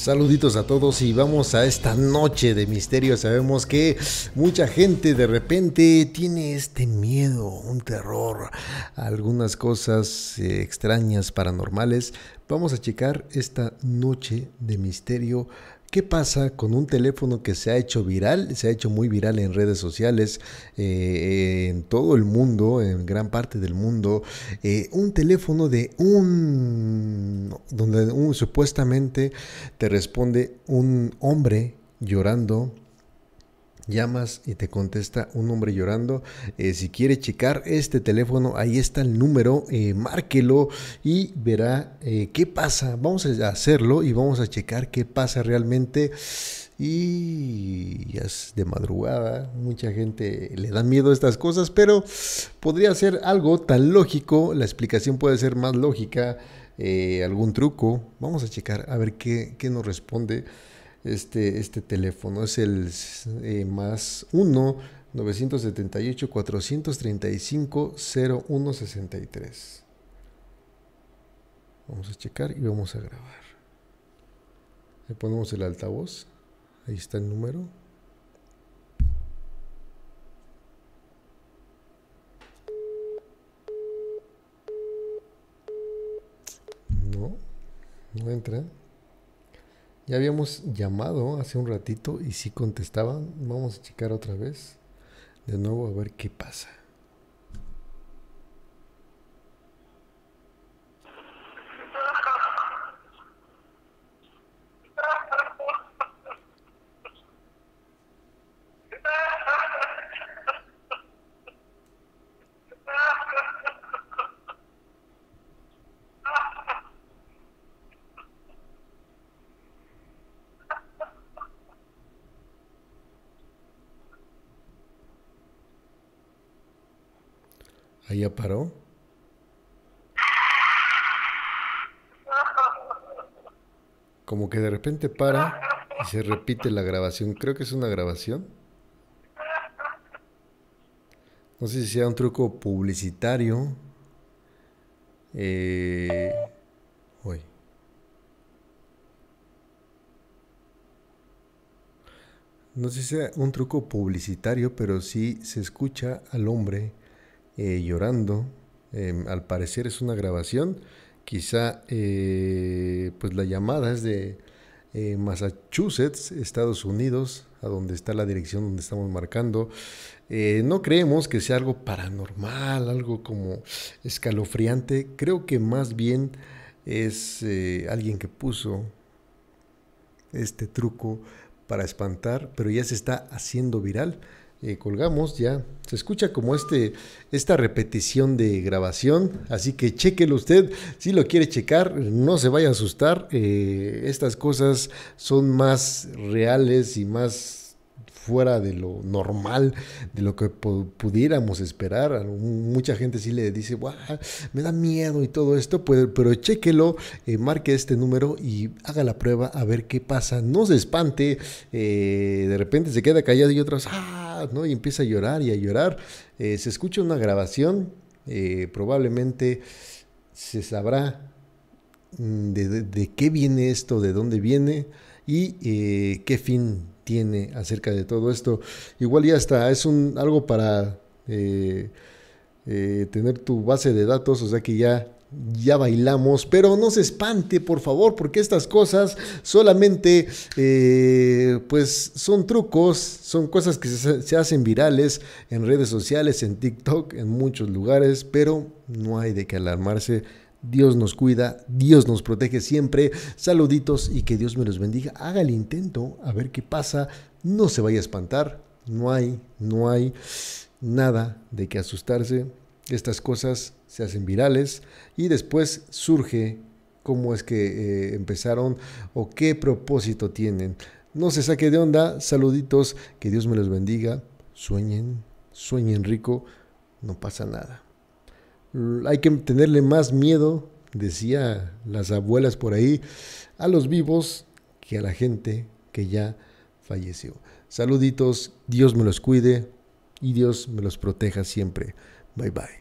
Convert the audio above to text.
Saluditos a todos y vamos a esta noche de misterio. Sabemos que mucha gente de repente tiene este miedo, un terror, algunas cosas eh, extrañas, paranormales. Vamos a checar esta noche de misterio. ¿Qué pasa con un teléfono que se ha hecho viral? Se ha hecho muy viral en redes sociales, eh, en todo el mundo, en gran parte del mundo. Eh, un teléfono de un donde supuestamente te responde un hombre llorando llamas y te contesta un hombre llorando. Eh, si quiere checar este teléfono, ahí está el número, eh, márquelo y verá eh, qué pasa. Vamos a hacerlo y vamos a checar qué pasa realmente y ya es de madrugada, mucha gente le da miedo a estas cosas, pero podría ser algo tan lógico, la explicación puede ser más lógica, eh, algún truco, vamos a checar a ver qué, nos responde este, este teléfono, es el eh, más 1 978 435 0163. Vamos a checar y vamos a grabar. Le ponemos el altavoz. Ahí está el número. No, no entra. Ya habíamos llamado hace un ratito y sí contestaban. Vamos a checar otra vez. De nuevo a ver qué pasa. ya paró. Como que de repente para y se repite la grabación. Creo que es una grabación. No sé si sea un truco publicitario. Eh, No sé si sea un truco publicitario, pero sí se escucha al hombre eh, llorando. Em, al parecer es una grabación. Quizá eh, pues la llamada es de eh, Massachusetts, Estados Unidos, a donde está la dirección donde estamos marcando. no creemos que sea algo paranormal, algo como escalofriante. Creo que más bien es alguien que puso este truco para espantar, pero ya se está haciendo viral. Eh, colgamos ya. Se escucha como este, esta repetición de grabación, así que chequelo usted. Si lo quiere checar, no se vaya a asustar. Eh, estas cosas son más reales y más fuera de lo normal, de lo que pudiéramos esperar. Mucha gente si le dice, me da miedo y todo esto, pero, pero chéquelo, eh, marque este número y haga la prueba a ver qué pasa. No se espante, de repente se queda callado y otras, ¡ah! Y empieza a llorar y a llorar. Eh, se escucha una grabación, eh, probablemente se sabrá mm, de, qué viene esto, de dónde viene y eh, qué fin tiene acerca de todo esto. Igual ya está, es un, algo para tener tu base de datos, o sea que ya ya bailamos, pero no se espante, por favor, porque estas cosas solamente, eh, pues, son trucos, son cosas que se, hacen virales en redes sociales, en TikTok, en muchos lugares, pero no hay de qué alarmarse. Dios nos cuida, Dios nos protege siempre. Saluditos y que Dios me los bendiga. Haga el intento, a ver qué pasa. No se vaya a espantar, no hay, no hay nada de qué asustarse estas cosas se hacen virales y después surge cómo es que eh, empezaron o qué propósito tienen. No se saque de onda, saluditos, que Dios me los bendiga, sueñen, sueñen rico, no pasa nada. Hay que tenerle más miedo, decía las abuelas por ahí, a los vivos que a la gente que ya falleció. Saluditos, Dios me los cuide y Dios me los proteja siempre. Bye bye.